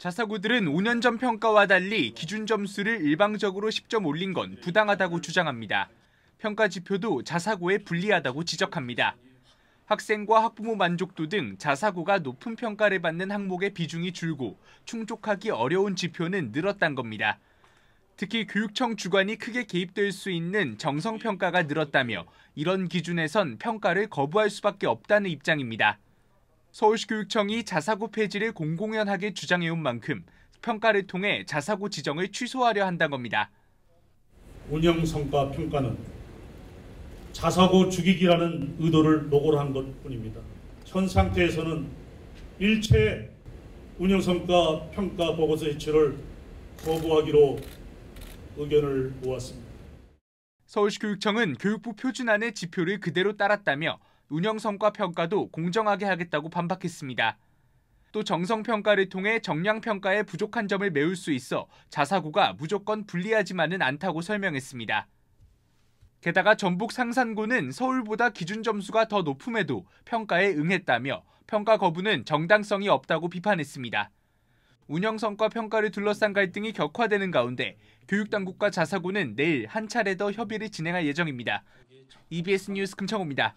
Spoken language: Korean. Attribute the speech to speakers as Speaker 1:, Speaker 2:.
Speaker 1: 자사고들은 5년 전 평가와 달리 기준 점수를 일방적으로 10점 올린 건 부당하다고 주장합니다. 평가 지표도 자사고에 불리하다고 지적합니다. 학생과 학부모 만족도 등 자사고가 높은 평가를 받는 항목의 비중이 줄고 충족하기 어려운 지표는 늘었단 겁니다. 특히 교육청 주관이 크게 개입될 수 있는 정성평가가 늘었다며 이런 기준에선 평가를 거부할 수밖에 없다는 입장입니다. 서울시 교육청이 자사고 폐지를 공공연하게 주장해온 만큼 평가를 통해 자사고 지정을 취소하려 한다는 겁니다.
Speaker 2: 운영 성과 평가는 자사고 죽이기라는 의도를 노고한 것뿐입니다. 현 상태에서는 일체 운영 성과 평가 보고서 제출을 거부하기로 의견을
Speaker 1: 모았습니다. 서울시 교육청은 교육부 표준안의 지표를 그대로 따랐다며 운영 성과 평가도 공정하게 하겠다고 반박했습니다. 또 정성 평가를 통해 정량 평가의 부족한 점을 메울 수 있어 자사고가 무조건 불리하지만은 않다고 설명했습니다. 게다가 전북 상산고는 서울보다 기준 점수가 더 높음에도 평가에 응했다며 평가 거부는 정당성이 없다고 비판했습니다. 운영 성과 평가를 둘러싼 갈등이 격화되는 가운데 교육당국과 자사고는 내일 한 차례 더 협의를 진행할 예정입니다. EBS 뉴스 금창호입니다.